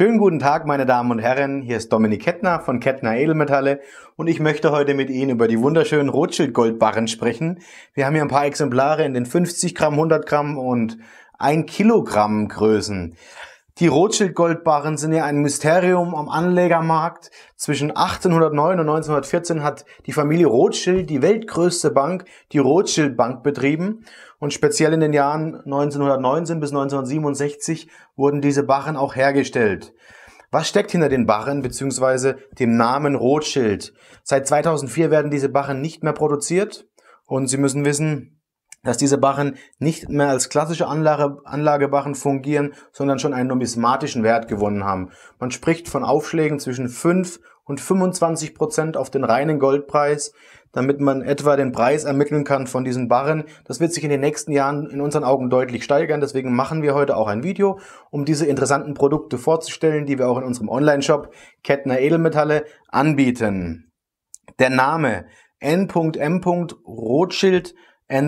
Schönen guten Tag, meine Damen und Herren. Hier ist Dominik Kettner von Kettner Edelmetalle und ich möchte heute mit Ihnen über die wunderschönen Rothschild-Goldbarren sprechen. Wir haben hier ein paar Exemplare in den 50 Gramm, 100 Gramm und 1 Kilogramm Größen. Die Rothschild-Goldbarren sind ja ein Mysterium am Anlegermarkt. Zwischen 1809 und 1914 hat die Familie Rothschild die weltgrößte Bank, die Rothschild Bank, betrieben. Und speziell in den Jahren 1919 bis 1967 wurden diese Barren auch hergestellt. Was steckt hinter den Barren bzw. dem Namen Rothschild? Seit 2004 werden diese Barren nicht mehr produziert und Sie müssen wissen, dass diese Barren nicht mehr als klassische Anlage, Anlagebarren fungieren, sondern schon einen numismatischen Wert gewonnen haben. Man spricht von Aufschlägen zwischen 5 und 25 Prozent auf den reinen Goldpreis, damit man etwa den Preis ermitteln kann von diesen Barren. Das wird sich in den nächsten Jahren in unseren Augen deutlich steigern. Deswegen machen wir heute auch ein Video, um diese interessanten Produkte vorzustellen, die wir auch in unserem Online-Shop Kettner Edelmetalle anbieten. Der Name N.M. Rothschild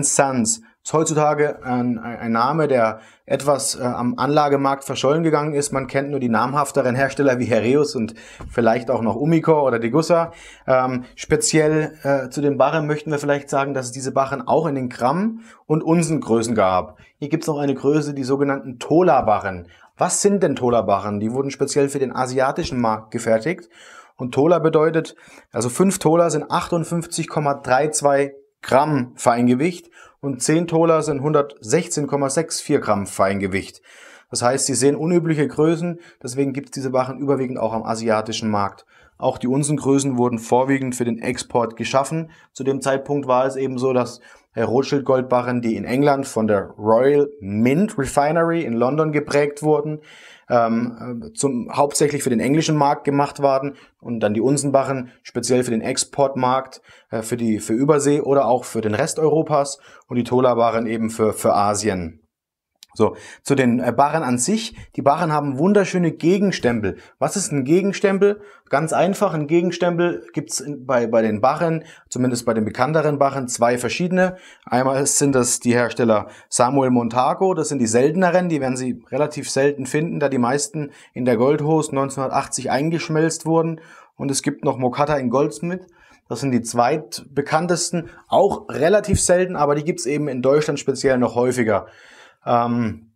Sons ist heutzutage ein, ein Name, der etwas äh, am Anlagemarkt verschollen gegangen ist. Man kennt nur die namhafteren Hersteller wie Hereus und vielleicht auch noch Umicore oder Degussa. Ähm, speziell äh, zu den Barren möchten wir vielleicht sagen, dass es diese Barren auch in den Gramm- und Größen gab. Hier gibt es noch eine Größe, die sogenannten Tola-Barren. Was sind denn Tola-Barren? Die wurden speziell für den asiatischen Markt gefertigt. Und Tola bedeutet, also fünf Tola sind 58,32 Gramm Feingewicht und 10 Tola sind 116,64 Gramm Feingewicht. Das heißt, sie sehen unübliche Größen, deswegen gibt es diese Waren überwiegend auch am asiatischen Markt. Auch die Unsengrößen wurden vorwiegend für den Export geschaffen. Zu dem Zeitpunkt war es eben so, dass Rothschild Goldbarren, die in England von der Royal Mint Refinery in London geprägt wurden, ähm, äh, zum, hauptsächlich für den englischen Markt gemacht waren und dann die Unsenbarren speziell für den Exportmarkt, äh, für die für Übersee oder auch für den Rest Europas und die Tolabarren eben für, für Asien. So, zu den äh, Barren an sich. Die Barren haben wunderschöne Gegenstempel. Was ist ein Gegenstempel? Ganz einfach, ein Gegenstempel gibt's bei, bei den Barren, zumindest bei den bekannteren Barren, zwei verschiedene. Einmal sind das die Hersteller Samuel Montago, das sind die selteneren, die werden Sie relativ selten finden, da die meisten in der Goldhose 1980 eingeschmelzt wurden. Und es gibt noch Mokata in Goldsmith. Das sind die zweitbekanntesten, auch relativ selten, aber die gibt's eben in Deutschland speziell noch häufiger. Ähm,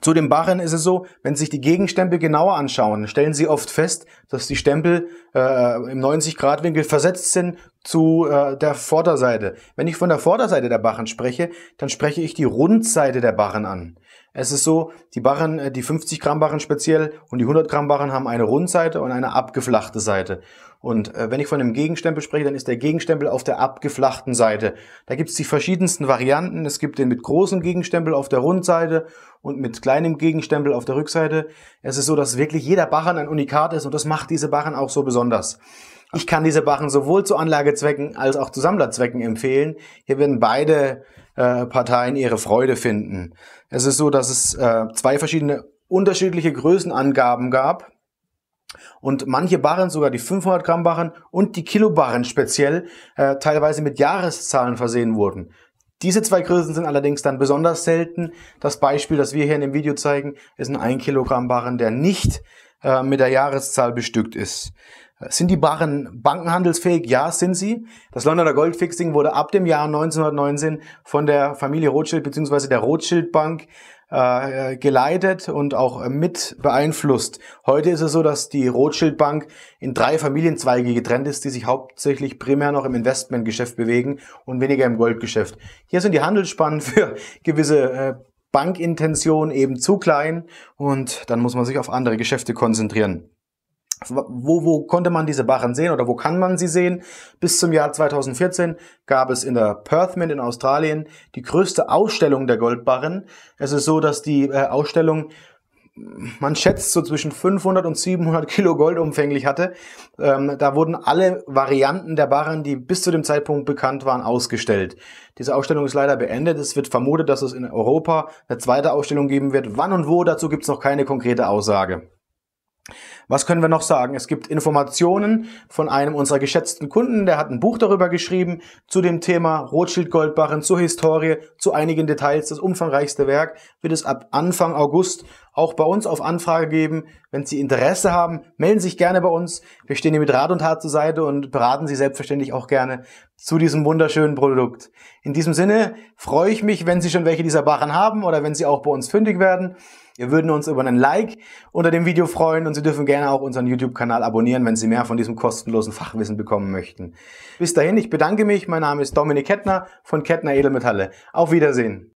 zu den Barren ist es so, wenn Sie sich die Gegenstempel genauer anschauen, stellen Sie oft fest, dass die Stempel äh, im 90-Grad-Winkel versetzt sind zu äh, der Vorderseite. Wenn ich von der Vorderseite der Barren spreche, dann spreche ich die Rundseite der Barren an. Es ist so, die Barren, äh, die 50 Gramm Barren speziell und die 100 Gramm Barren haben eine Rundseite und eine abgeflachte Seite. Und äh, wenn ich von einem Gegenstempel spreche, dann ist der Gegenstempel auf der abgeflachten Seite. Da gibt es die verschiedensten Varianten. Es gibt den mit großem Gegenstempel auf der Rundseite und mit kleinem Gegenstempel auf der Rückseite. Es ist so, dass wirklich jeder Barren ein Unikat ist und das macht diese Barren auch so besonders. Ich kann diese Barren sowohl zu Anlagezwecken als auch zu Sammlerzwecken empfehlen. Hier werden beide äh, Parteien ihre Freude finden. Es ist so, dass es äh, zwei verschiedene unterschiedliche Größenangaben gab. Und manche Barren, sogar die 500 Gramm Barren und die Kilobarren speziell, äh, teilweise mit Jahreszahlen versehen wurden. Diese zwei Größen sind allerdings dann besonders selten. Das Beispiel, das wir hier in dem Video zeigen, ist ein 1 Kilogramm Barren, der nicht äh, mit der Jahreszahl bestückt ist. Sind die Barren bankenhandelsfähig? Ja, sind sie. Das Londoner Goldfixing wurde ab dem Jahr 1919 von der Familie Rothschild bzw. der Rothschild Bank äh, geleitet und auch mit beeinflusst. Heute ist es so, dass die Rothschild Bank in drei Familienzweige getrennt ist, die sich hauptsächlich primär noch im Investmentgeschäft bewegen und weniger im Goldgeschäft. Hier sind die Handelsspannen für gewisse äh, Bankintention eben zu klein und dann muss man sich auf andere Geschäfte konzentrieren. Wo, wo konnte man diese Barren sehen oder wo kann man sie sehen? Bis zum Jahr 2014 gab es in der Perth Mint in Australien die größte Ausstellung der Goldbarren. Es ist so, dass die äh, Ausstellung man schätzt so zwischen 500 und 700 Kilo Gold umfänglich hatte. Ähm, da wurden alle Varianten der Barren, die bis zu dem Zeitpunkt bekannt waren, ausgestellt. Diese Ausstellung ist leider beendet. Es wird vermutet, dass es in Europa eine zweite Ausstellung geben wird. Wann und wo, dazu gibt es noch keine konkrete Aussage. Was können wir noch sagen? Es gibt Informationen von einem unserer geschätzten Kunden, der hat ein Buch darüber geschrieben, zu dem Thema Rothschild-Goldbarren, zur Historie, zu einigen Details. Das umfangreichste Werk wird es ab Anfang August auch bei uns auf Anfrage geben. Wenn Sie Interesse haben, melden Sie sich gerne bei uns. Wir stehen Ihnen mit Rat und Tat zur Seite und beraten Sie selbstverständlich auch gerne zu diesem wunderschönen Produkt. In diesem Sinne freue ich mich, wenn Sie schon welche dieser Barren haben oder wenn Sie auch bei uns fündig werden. Wir würden uns über einen Like unter dem Video freuen und Sie dürfen gerne auch unseren YouTube-Kanal abonnieren, wenn Sie mehr von diesem kostenlosen Fachwissen bekommen möchten. Bis dahin, ich bedanke mich. Mein Name ist Dominik Kettner von Kettner Edelmetalle. Auf Wiedersehen.